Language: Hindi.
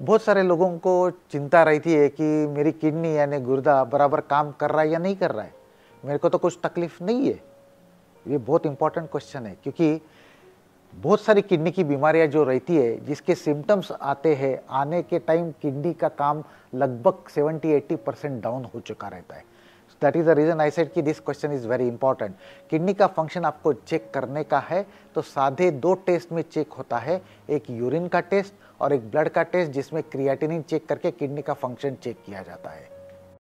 बहुत सारे लोगों को चिंता रहती है कि मेरी किडनी यानी गुर्दा बराबर काम कर रहा है या नहीं कर रहा है मेरे को तो कुछ तकलीफ नहीं है ये बहुत इंपॉर्टेंट क्वेश्चन है क्योंकि बहुत सारी किडनी की बीमारियां जो रहती है जिसके सिम्टम्स आते हैं आने के टाइम किडनी का काम लगभग 70-80 परसेंट डाउन हो चुका रहता है that is the reason I said कि this question is very important kidney का फंक्शन आपको चेक करने का है तो साधे दो टेस्ट में चेक होता है एक यूरिन का टेस्ट और एक ब्लड का टेस्ट जिसमें क्रिएटिनिन चेक करके किडनी का फंक्शन चेक किया जाता है